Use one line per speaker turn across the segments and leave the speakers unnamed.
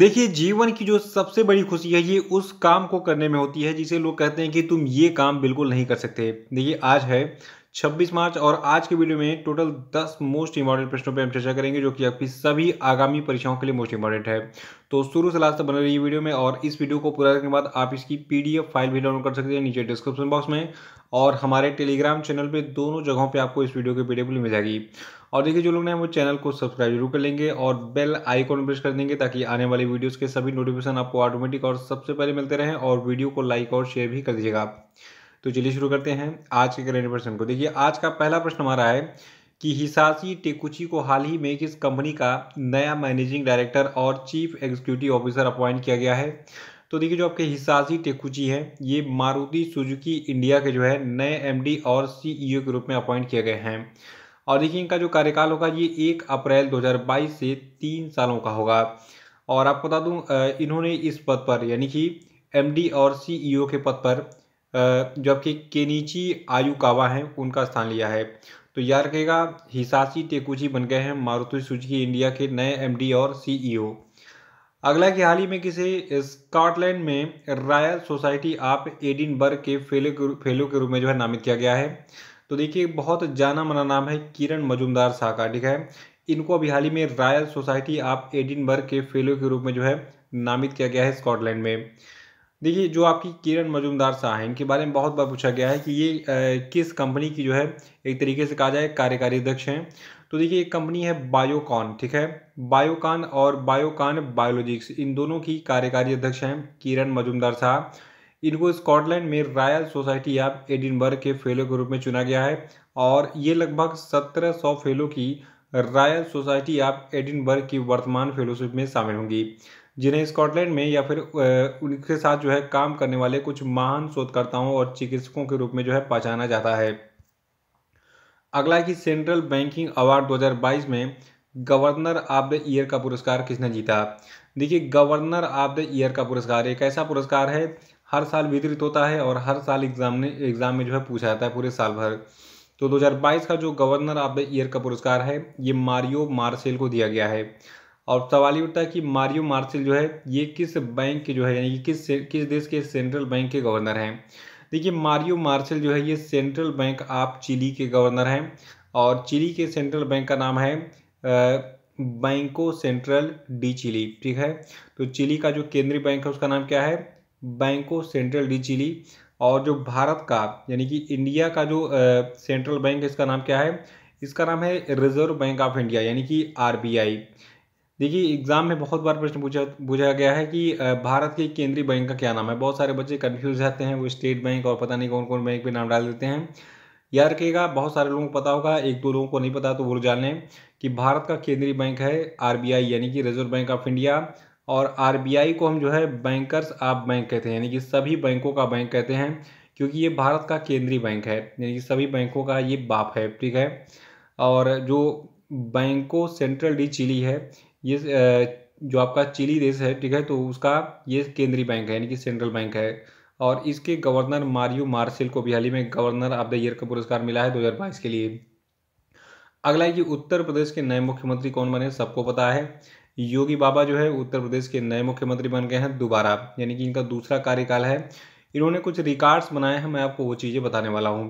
देखिए जीवन की जो सबसे बड़ी खुशी है ये उस काम को करने में होती है जिसे लोग कहते हैं कि तुम ये काम बिल्कुल नहीं कर सकते देखिए आज है 26 मार्च और आज के वीडियो में टोटल 10 मोस्ट इंपॉर्टेंट प्रश्नों पर हम चर्चा करेंगे जो कि आपकी सभी आगामी परीक्षाओं के लिए मोस्ट इंपॉर्टेंट है तो शुरू से लास्ट तक बने रही वीडियो में और इस वीडियो को पूरा करने के बाद आप इसकी पीडीएफ फाइल भी डाउनलोड कर सकते हैं नीचे डिस्क्रिप्शन बॉक्स में और हमारे टेलीग्राम चैनल पर दोनों जगहों पर आपको इस वीडियो की पीडीएफ मिल जाएगी और देखिए जो लोग ना वो चैनल को सब्सक्राइब जरूर कर लेंगे और बेल आइकॉन प्रेस कर देंगे ताकि आने वाली वीडियोज़ के सभी नोटिफिकेशन आपको ऑटोमेटिक और सबसे पहले मिलते रहें और वीडियो को लाइक और शेयर भी कर दीजिएगा आप तो चलिए शुरू करते हैं आज के करेंट प्रश्न को देखिए आज का पहला प्रश्न हमारा है कि हिसासी टेकुची को हाल ही में किस कंपनी का नया मैनेजिंग डायरेक्टर और चीफ एग्जीक्यूटिव ऑफिसर अपॉइंट किया गया है तो देखिए जो आपके हिसासी टेकुची हैं ये मारुति सुजुकी इंडिया के जो है नए एमडी और सीईओ e के रूप में अपॉइंट किए गए हैं और देखिए इनका जो कार्यकाल होगा ये एक अप्रैल 2022 से तीन सालों का होगा और आपको बता दूं इन्होंने इस पद पर यानी कि एमडी और सीईओ e के पद पर जबकि केनीची कावा हैं उनका स्थान लिया है तो याद रखेगा हिसासी टेकुची बन गए हैं मारुति सुजुकी इंडिया के नए एम और सी e अगला कि हाल ही में किसे स्कॉटलैंड में रॉयल सोसाइटी ऑफ एडिनबर्ग के फेलो फेलो के रूप में जो है नामित किया गया है तो देखिए बहुत जाना माना नाम है किरण मजुमदार का ठीक है इनको अभी हाल ही में रॉयल सोसाइटी ऑफ एडिनबर्ग के फेलो के रूप में जो है नामित किया गया है स्कॉटलैंड में देखिए जो आपकी किरण मजुमदार शाह हैं इनके बारे में बहुत बार पूछा गया है कि ये आ, किस कंपनी की जो है एक तरीके से कहा जाए कार्यकारी अध्यक्ष हैं तो देखिए एक कंपनी है बायोकॉन ठीक है बायोकॉन और बायोकॉन बायोलॉजिक्स इन दोनों की कार्यकारी अध्यक्ष हैं किरण मजुमदार शाह इनको स्कॉटलैंड में रॉयल सोसाइटी ऑफ एडिनबर्ग के फेलो के रूप में चुना गया है और ये लगभग 1700 फेलो की रॉयल सोसाइटी ऑफ एडिनबर्ग की वर्तमान फेलोशिप में शामिल होंगी जिन्हें स्कॉटलैंड में या फिर उनके साथ जो है काम करने वाले कुछ महान शोधकर्ताओं और चिकित्सकों के रूप में जो है पहचाना जाता है अगला कि सेंट्रल बैंकिंग अवार्ड 2022 में गवर्नर ऑफ द ईयर का पुरस्कार किसने जीता देखिए गवर्नर ऑफ द ईयर का पुरस्कार एक ऐसा पुरस्कार है हर साल वितरित होता है और हर साल एग्जाम ने एग्जाम में जो है पूछा जाता है पूरे साल भर तो 2022 का जो गवर्नर ऑफ द ईयर का पुरस्कार है ये मारियो मार्सेल को दिया गया है और सवाल ये उठता है कि मारियो मार्सेल जो है ये किस बैंक के जो है यानी कि किस किस देश के सेंट्रल बैंक के गवर्नर हैं देखिए मारियो मार्सेल जो है ये सेंट्रल बैंक ऑफ चिली के गवर्नर हैं और चिली के सेंट्रल बैंक का नाम है बैंको सेंट्रल डी चिली ठीक है तो चिली का जो केंद्रीय बैंक है उसका नाम क्या है बैंको सेंट्रल डी चिली और जो भारत का यानी कि इंडिया का जो सेंट्रल बैंक है इसका नाम क्या है इसका नाम है रिजर्व बैंक ऑफ इंडिया यानी कि आरबीआई देखिए एग्जाम में बहुत बार प्रश्न पूछा पूछा गया है कि भारत के केंद्रीय बैंक का क्या नाम है बहुत सारे बच्चे कन्फ्यूज रहते हैं वो स्टेट बैंक और पता नहीं कौन कौन बैंक पे नाम डाल देते हैं याद रखिएगा बहुत सारे लोगों को पता होगा एक दो लोगों को नहीं पता तो वो जान लें कि भारत का केंद्रीय बैंक है आरबीआई यानी कि रिजर्व बैंक ऑफ इंडिया और आर को हम जो है बैंकर्स आप बैंक कहते हैं यानी कि सभी बैंकों का बैंक कहते हैं क्योंकि ये भारत का केंद्रीय बैंक है यानी कि सभी बैंकों का ये बाप है ठीक है और जो बैंको सेंट्रल डी चिली है ये जो आपका चिली देश है ठीक है तो उसका ये केंद्रीय बैंक है यानी कि सेंट्रल बैंक है और इसके गवर्नर मारियो मार्सिल को भी हाल ही में गवर्नर ऑफ द ईयर का पुरस्कार मिला है दो के लिए अगला है कि उत्तर प्रदेश के नए मुख्यमंत्री कौन बने सबको पता है योगी बाबा जो है उत्तर प्रदेश के नए मुख्यमंत्री बन गए हैं दोबारा यानी कि इनका दूसरा कार्यकाल है इन्होंने कुछ रिकॉर्ड्स बनाए हैं मैं आपको वो चीज़ें बताने वाला हूँ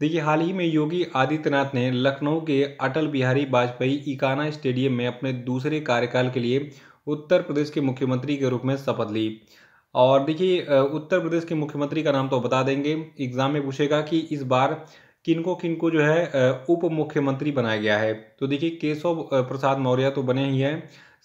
देखिए हाल ही में योगी आदित्यनाथ ने लखनऊ के अटल बिहारी वाजपेयी इकाना स्टेडियम में अपने दूसरे कार्यकाल के लिए उत्तर प्रदेश के मुख्यमंत्री के रूप में शपथ ली और देखिए उत्तर प्रदेश के मुख्यमंत्री का नाम तो बता देंगे एग्जाम में पूछेगा कि इस बार किनको किनको जो है उप मुख्यमंत्री बनाया गया है तो देखिए केशव प्रसाद मौर्य तो बने ही हैं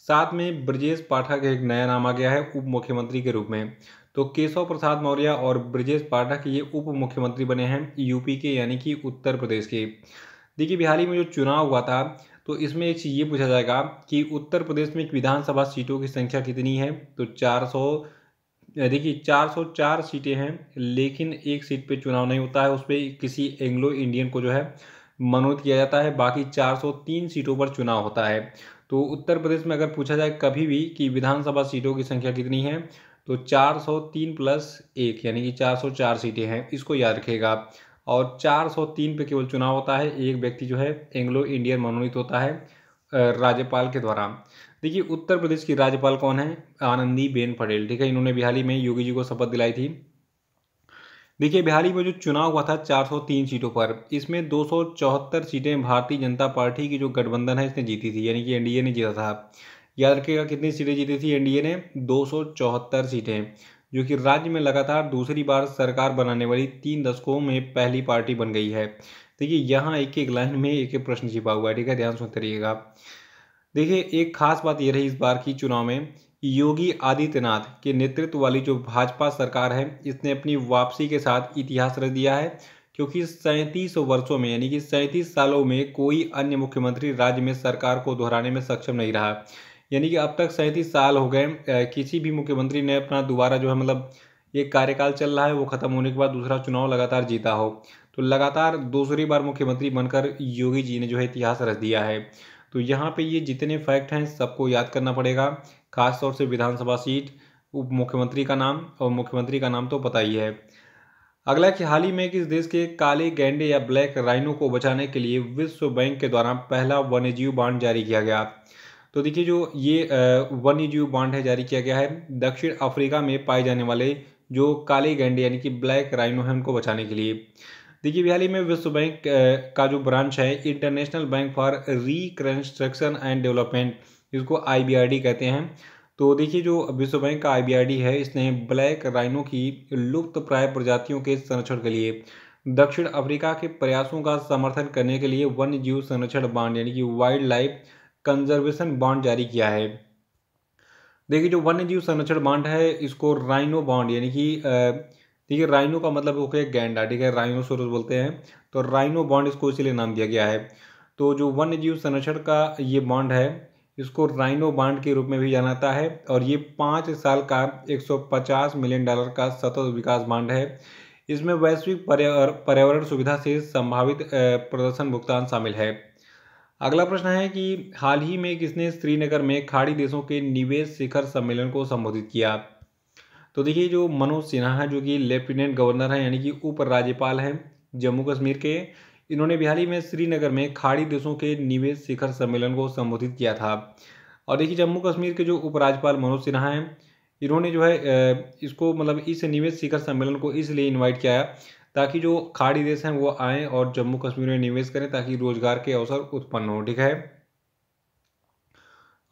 साथ में ब्रजेश पाठक एक नया नाम आ गया है उप मुख्यमंत्री के रूप में तो केशव प्रसाद मौर्य और ब्रजेश पाठक ये उप मुख्यमंत्री बने हैं यूपी के यानी कि उत्तर प्रदेश के देखिए बिहारी में जो चुनाव हुआ था तो इसमें एक चीज़ ये पूछा जाएगा कि उत्तर प्रदेश में विधानसभा सीटों की संख्या कितनी है तो चार सौ देखिए 404 सीटें हैं लेकिन एक सीट पे चुनाव नहीं होता है उस पर किसी एंग्लो इंडियन को जो है मनोनीत किया जाता है बाकी 403 सीटों पर चुनाव होता है तो उत्तर प्रदेश में अगर पूछा जाए कभी भी कि विधानसभा सीटों की संख्या कितनी है तो 403 प्लस एक यानी कि 404 सीटें हैं इसको याद रखेगा आप और 403 पे केवल चुनाव होता है एक व्यक्ति जो है एंग्लो इंडियन मनोनीत होता है राज्यपाल के द्वारा देखिए उत्तर प्रदेश की राज्यपाल कौन है आनंदी बेन पटेल ठीक है इन्होंने बिहाली में योगी जी को शपथ दिलाई थी देखिए बिहार में जो चुनाव हुआ था 403 सीटों पर इसमें दो सीटें भारतीय जनता पार्टी की जो गठबंधन है इसने जीती थी यानी कि एनडीए ने जीता था याद रखिएगा कितनी सीटें जीती थी एनडीए ने दो सीटें जो कि राज्य में लगातार दूसरी बार सरकार बनाने वाली तीन दशकों में पहली पार्टी बन गई है देखिए यहाँ एक एक लाइन में एक एक प्रश्न छिपा हुआ है ठीक है ध्यान सुनते रहिएगा देखिए एक खास बात यह रही इस बार की चुनाव में योगी आदित्यनाथ के नेतृत्व वाली जो भाजपा सरकार है इसने अपनी वापसी के साथ इतिहास रच दिया है क्योंकि सैंतीस वर्षों में यानी कि सैंतीस सालों में कोई अन्य मुख्यमंत्री राज्य में सरकार को दोहराने में सक्षम नहीं रहा यानी कि अब तक सैंतीस साल हो गए किसी भी मुख्यमंत्री ने अपना दोबारा जो है मतलब एक कार्यकाल चल रहा है वो खत्म होने के बाद दूसरा चुनाव लगातार जीता हो तो लगातार दूसरी बार मुख्यमंत्री बनकर योगी जी ने जो है इतिहास रच दिया है तो यहाँ पे ये जितने फैक्ट हैं सबको याद करना पड़ेगा खास तौर से विधानसभा सीट उप मुख्यमंत्री का नाम और मुख्यमंत्री का नाम तो पता ही है अगला कि हाल ही में किस देश के काले गेंडे या ब्लैक राइनो को बचाने के लिए विश्व बैंक के द्वारा पहला वन्यजीव बांड जारी किया गया तो देखिए जो ये वन्यजीव बांड है जारी किया गया है दक्षिण अफ्रीका में पाए जाने वाले जो काले गेंडे यानी कि ब्लैक राइनो है उनको बचाने के लिए देखिए बिहार में विश्व बैंक का जो ब्रांच है International Bank for Reconstruction and Development इसको आई कहते हैं तो देखिए जो विश्व बैंक का आई है इसने ब्लैक राइनो की लुप्त प्राय प्रजातियों के संरक्षण के लिए दक्षिण अफ्रीका के प्रयासों का समर्थन करने के लिए वन्य जीव संरक्षण बांड यानी कि वाइल्ड लाइफ कंजर्वेशन बांड जारी किया है देखिए जो वन्य जीव संरक्षण बांड है इसको राइनो बांड यानी कि देखिए राइनो का मतलब हो गया गैंडा ठीक है राइनो सोरस बोलते हैं तो राइनो बांड इसको इसलिए नाम दिया गया है तो जो वन्य जीव संरक्षण का ये बांड है इसको राइनो बांड के रूप में भी जाना जाता है और ये पाँच साल का 150 मिलियन डॉलर का सतत विकास बांड है इसमें वैश्विक पर्यावरण सुविधा से संभावित प्रदर्शन भुगतान शामिल है अगला प्रश्न है कि हाल ही में किसने श्रीनगर में खाड़ी देशों के निवेश शिखर सम्मेलन को संबोधित किया तो देखिए जो मनोज सिन्हा है जो कि लेफ्टिनेंट गवर्नर हैं यानी कि उपराज्यपाल हैं जम्मू कश्मीर के इन्होंने बिहार में श्रीनगर में खाड़ी देशों के निवेश शिखर सम्मेलन को संबोधित किया था और देखिए जम्मू कश्मीर के जो उपराज्यपाल मनोज सिन्हा हैं इन्होंने जो है इसको मतलब इस निवेश शिखर सम्मेलन को इसलिए इन्वाइट किया ताकि जो खाड़ी देश हैं वो आएँ और जम्मू कश्मीर में निवेश करें ताकि रोजगार के अवसर उत्पन्न हों ठीक है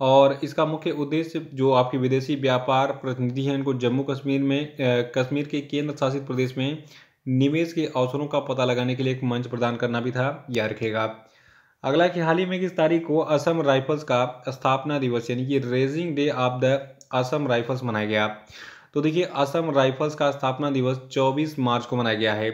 और इसका मुख्य उद्देश्य जो आपके विदेशी व्यापार प्रतिनिधि हैं इनको जम्मू कश्मीर में कश्मीर के केंद्र शासित प्रदेश में निवेश के अवसरों का पता लगाने के लिए एक मंच प्रदान करना भी था याद रखेगा अगला कि हाल ही में किस तारीख को असम राइफल्स का स्थापना दिवस यानी कि raising day of the Assam Rifles मनाया गया तो देखिए असम राइफल्स का स्थापना दिवस 24 मार्च को मनाया गया है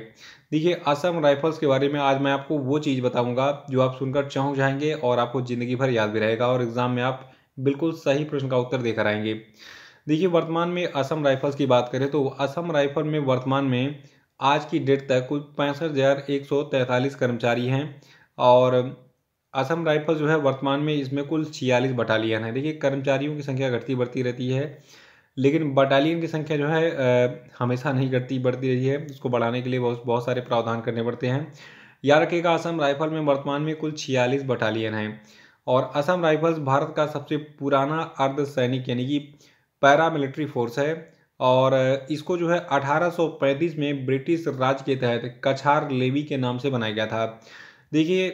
देखिए असम राइफल्स के बारे में आज मैं आपको वो चीज़ बताऊंगा जो आप सुनकर चौंक जाएंगे और आपको ज़िंदगी भर याद भी रहेगा और एग्ज़ाम में आप बिल्कुल सही प्रश्न का उत्तर देकर आएंगे देखिए वर्तमान में असम राइफल्स की बात करें तो असम राइफल में वर्तमान में आज की डेट तक कुल पैंसठ हज़ार एक सौ तैंतालीस कर्मचारी हैं और असम राइफल्स जो है वर्तमान में इसमें कुल छियालीस बटालियन है देखिए कर्मचारियों की संख्या घटती बढ़ती रहती है लेकिन बटालियन की संख्या जो है आ, हमेशा नहीं घटती बढ़ती रही है उसको बढ़ाने के लिए बहुत बहुत सारे प्रावधान करने पड़ते हैं याद रखिएगा असम राइफल में वर्तमान में कुल छियालीस बटालियन हैं और असम राइफल्स भारत का सबसे पुराना अर्धसैनिक यानी कि पैरामिलिट्री फोर्स है और इसको जो है 1835 में ब्रिटिश राज के तहत कछार लेवी के नाम से बनाया गया था देखिए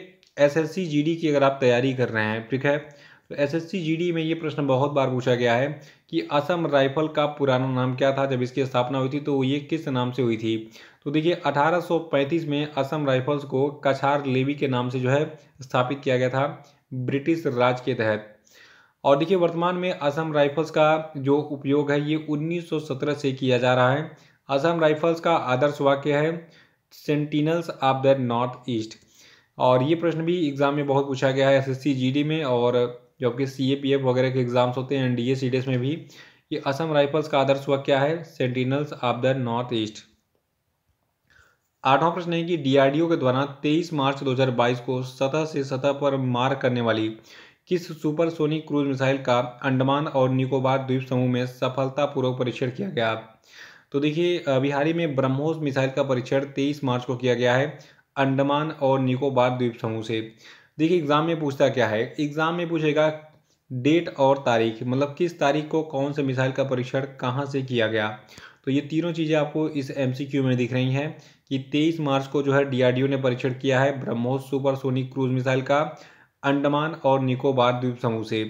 एसएससी जीडी की अगर आप तैयारी कर रहे हैं ठीक है तो एसएससी जीडी में ये प्रश्न बहुत बार पूछा गया है कि असम राइफल का पुराना नाम क्या था जब इसकी स्थापना हुई थी तो ये किस नाम से हुई थी तो देखिए 1835 में असम राइफल्स को कछार लेवी के नाम से जो है स्थापित किया गया था ब्रिटिश राज के तहत और देखिए वर्तमान में असम राइफल्स का जो उपयोग है ये 1917 से किया जा रहा है असम राइफल्स का आदर्श वाक्य है sentinels of the North East और ये प्रश्न भी एग्ज़ाम में बहुत पूछा गया है एसएससी जीडी में और जो आपके सीएपीएफ वगैरह के एग्ज़ाम्स होते हैं एनडीए सीडीएस में भी ये असम राइफल्स का आदर्श वाक्य क्या है sentinels of the North East आठवां प्रश्न है कि डीआरडीओ के द्वारा 23 मार्च 2022 को सतह से सतह पर मार करने वाली किस सुपरसोनिक क्रूज मिसाइल का अंडमान और निकोबार द्वीप समूह में सफलतापूर्वक परीक्षण किया गया तो देखिए बिहारी में ब्रह्मोस मिसाइल का परीक्षण 23 मार्च को किया गया है अंडमान और निकोबार द्वीप समूह से देखिए एग्ज़ाम में पूछता क्या है एग्ज़ाम में पूछेगा डेट और तारीख मतलब किस तारीख को कौन से मिसाइल का परीक्षण कहाँ से किया गया तो ये तीनों चीज़ें आपको इस एम में दिख रही हैं कि 23 मार्च को जो है डीआरडीओ ने परीक्षण किया है ब्रह्मोस सुपरसोनिक क्रूज मिसाइल का अंडमान और निकोबार द्वीप समूह से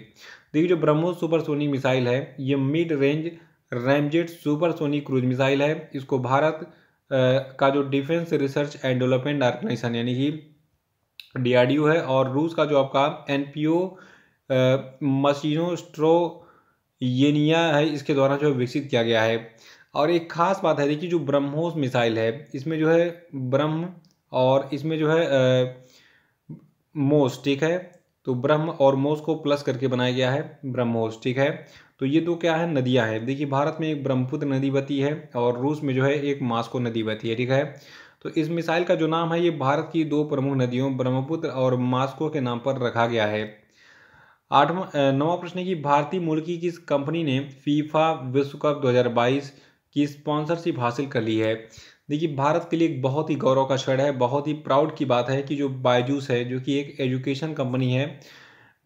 देखिए जो ब्रह्मोस सुपरसोनिक मिसाइल है ये mid range ramjet supersonic cruise missile है इसको भारत का जो Defence Research and Development Organisation यानी कि डी है और रूस का जो आपका एन मशीनों स्ट्रो येनिया है इसके द्वारा जो विकसित किया गया है और एक खास बात है देखिए जो ब्रह्मोस मिसाइल है इसमें जो है ब्रह्म और इसमें जो है आ, मोस ठीक है तो ब्रह्म और मोस को प्लस करके बनाया गया है ब्रह्मोस ठीक है तो ये दो क्या है नदियाँ हैं देखिए भारत में एक ब्रह्मपुत्र नदी बती है और रूस में जो है एक मास्को नदी बती है ठीक है तो इस मिसाइल का जो नाम है ये भारत की दो प्रमुख नदियों ब्रह्मपुत्र और मास्को के नाम पर रखा गया है आठवा नवा प्रश्न है कि भारतीय मूल की किस कंपनी ने फीफा विश्व कप दो की स्पॉन्सरशिप हासिल कर ली है देखिए भारत के लिए एक बहुत ही गौरव का क्षण है बहुत ही प्राउड की बात है कि जो बायजूस है जो कि एक एजुकेशन कंपनी है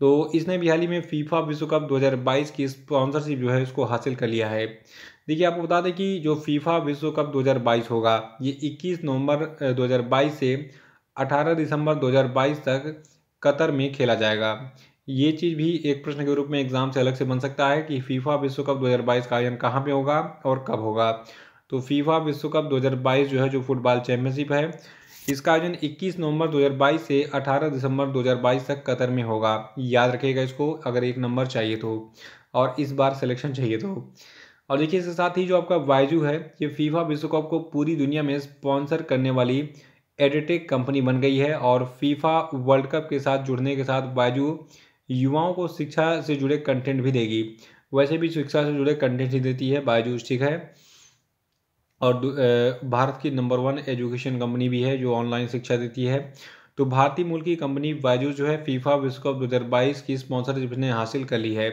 तो इसने भी हाल ही में फीफा विश्व कप 2022 की स्पॉन्सरशिप जो है उसको हासिल कर लिया है देखिए आपको बता दें कि जो फीफा विश्व कप 2022 होगा ये 21 नवंबर 2022 से 18 दिसंबर 2022 तक कतर में खेला जाएगा ये चीज़ भी एक प्रश्न के रूप में एग्जाम से अलग से बन सकता है कि फीफा विश्व कप 2022 का आयोजन कहाँ पे होगा और कब होगा तो फीफा विश्व कप 2022 जो है जो फुटबॉल चैंपियनशिप है इसका आयोजन 21 नवंबर 2022 से 18 दिसंबर 2022 तक कतर में होगा याद रखिएगा इसको अगर एक नंबर चाहिए तो और इस बार सिलेक्शन चाहिए तो और देखिए इसके साथ ही जो आपका वायजू है ये फीफा विश्व कप को पूरी दुनिया में स्पॉन्सर करने वाली एडिटेक कंपनी बन गई है और फीफा वर्ल्ड कप के साथ जुड़ने के साथ बायजू युवाओं को शिक्षा से जुड़े कंटेंट भी देगी वैसे भी शिक्षा से जुड़े कंटेंट ही देती है बायजूस ठीक है और भारत की नंबर वन एजुकेशन कंपनी भी है जो ऑनलाइन शिक्षा देती है तो भारतीय मूल की कंपनी बायजूस जो है फीफा विश्व कप दो हज़ार बाईस की स्पॉन्सरशिप ने हासिल कर ली है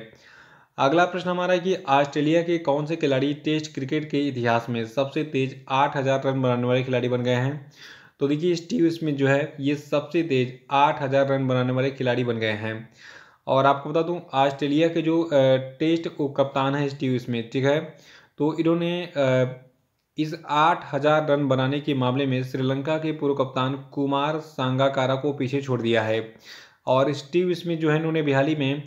अगला प्रश्न हमारा है कि ऑस्ट्रेलिया के कौन से खिलाड़ी टेस्ट क्रिकेट के इतिहास में सबसे तेज आठ हज़ार रन बनाने वाले खिलाड़ी बन गए हैं तो देखिए स्टीव स्मिथ जो है ये सबसे तेज आठ हज़ार रन बनाने वाले खिलाड़ी बन गए हैं और आपको बता दूं ऑस्ट्रेलिया के जो टेस्ट कप्तान है स्टीव स्मिथ ठीक है तो इन्होंने इस आठ हज़ार रन बनाने के मामले में श्रीलंका के पूर्व कप्तान कुमार सांगाकारा को पीछे छोड़ दिया है और स्टीव स्मिथ जो है इन्होंने बिहाली में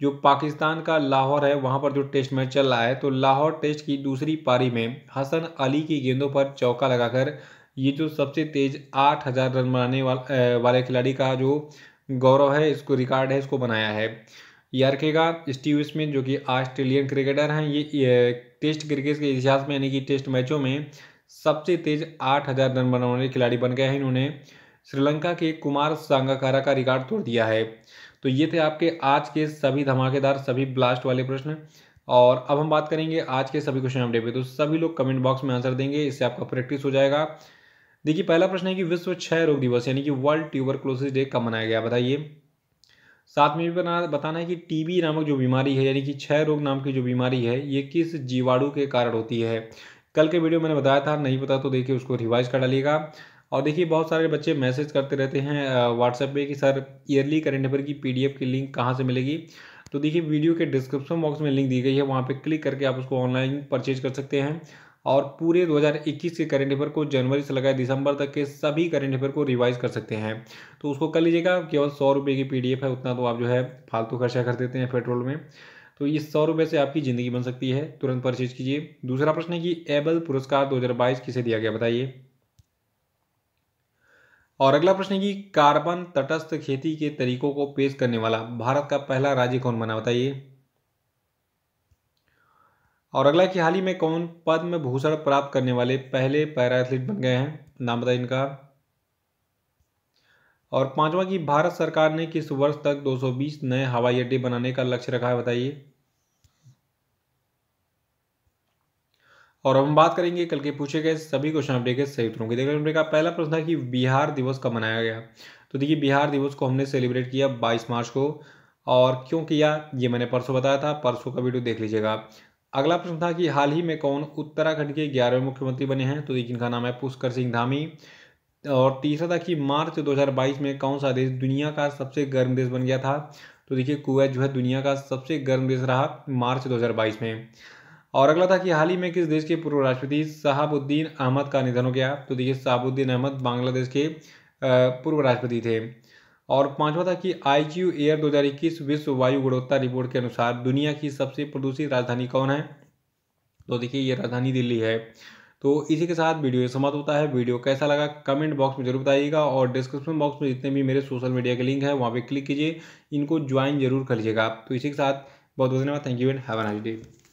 जो पाकिस्तान का लाहौर है वहाँ पर जो टेस्ट मैच चल रहा है तो लाहौर टेस्ट की दूसरी पारी में हसन अली की गेंदों पर चौका लगाकर ये जो सबसे तेज आठ हज़ार रन बनाने वाले खिलाड़ी का जो गौरव है इसको रिकॉर्ड है इसको बनाया है यार्के का स्टीव स्मिथ जो कि ऑस्ट्रेलियन क्रिकेटर हैं ये, ये टेस्ट क्रिकेट के इतिहास में यानी कि टेस्ट मैचों में सबसे तेज आठ हज़ार रन बनाने वाले खिलाड़ी बन गए हैं इन्होंने श्रीलंका के कुमार सांगाकारा का रिकॉर्ड तोड़ दिया है तो ये थे आपके आज के सभी धमाकेदार सभी ब्लास्ट वाले प्रश्न और अब हम बात करेंगे आज के सभी क्वेश्चन अपडेट पर तो सभी लोग कमेंट बॉक्स में आंसर देंगे इससे आपका प्रैक्टिस हो जाएगा देखिए पहला प्रश्न है कि विश्व क्षय रोग दिवस यानी कि वर्ल्ड ट्यूबरक्लोसिस डे कब मनाया गया बताइए साथ में भी बना बताना है कि टीबी नामक जो बीमारी है यानी कि क्षय रोग नाम की जो बीमारी है ये किस जीवाणु के कारण होती है कल के वीडियो मैंने बताया था नहीं पता तो देखिए उसको रिवाइज कर डालिएगा और देखिए बहुत सारे बच्चे मैसेज करते रहते हैं व्हाट्सएप पे कि सर ईयरली करेंट अफेयर की पीडीएफ की लिंक कहाँ से मिलेगी तो देखिए वीडियो के डिस्क्रिप्शन बॉक्स में लिंक दी गई है वहाँ पे क्लिक करके आप उसको ऑनलाइन परचेज कर सकते हैं और पूरे 2021 के करेंट अफेयर को जनवरी से लगाए दिसंबर तक के सभी करेंट अफेयर को रिवाइज कर सकते हैं तो उसको कर लीजिएगा केवल सौ रुपये की पीडीएफ है उतना तो आप जो है फालतू खर्चा कर देते हैं पेट्रोल में तो इस सौ रुपये से आपकी ज़िंदगी बन सकती है तुरंत परचेज कीजिए दूसरा प्रश्न है कि एबल पुरस्कार 2022 किसे दिया गया बताइए और अगला प्रश्न है कि कार्बन तटस्थ खेती के तरीकों को पेश करने वाला भारत का पहला राज्य कौन बना बताइए और अगला कि हाल ही में कौन पद्म भूषण प्राप्त करने वाले पहले पैरा एथलीट बन गए हैं नाम बताइए इनका और पांचवा की भारत सरकार ने किस वर्ष तक 220 नए हवाई अड्डे बनाने का लक्ष्य रखा है बताइए और हम बात करेंगे कल के पूछे गए सभी क्वेश्चन अपडे के सही उत्तरों की देखिए का पहला प्रश्न था कि बिहार दिवस कब मनाया गया तो देखिए बिहार दिवस को हमने सेलिब्रेट किया 22 मार्च को और क्यों किया ये मैंने परसों बताया था परसों का वीडियो देख लीजिएगा अगला प्रश्न था कि हाल ही में कौन उत्तराखंड के ग्यारहवें मुख्यमंत्री बने हैं तो जिनका नाम है पुष्कर सिंह धामी और तीसरा था कि मार्च 2022 में कौन सा देश दुनिया का सबसे गर्म देश बन गया था तो देखिए कुवैत जो है दुनिया का सबसे गर्म देश रहा मार्च 2022 में और अगला था कि हाल ही में किस देश के पूर्व राष्ट्रपति साहबुद्दीन अहमद का निधन हो गया तो देखिए साहबुद्दीन अहमद बांग्लादेश के पूर्व राष्ट्रपति थे और पांचवा था कि आई क्यू एयर इक्कीस विश्व वायु गुणवत्ता रिपोर्ट के अनुसार दुनिया की सबसे प्रदूषित राजधानी कौन है तो देखिए ये राजधानी दिल्ली है तो इसी के साथ वीडियो ये समाप्त होता है वीडियो कैसा लगा कमेंट बॉक्स में जरूर बताइएगा और डिस्क्रिप्शन बॉक्स में जितने भी मेरे सोशल मीडिया के लिंक है वहाँ पे क्लिक कीजिए इनको ज्वाइन जरूर कर लीजिएगा तो इसी के साथ बहुत बहुत धन्यवाद thank you and have an day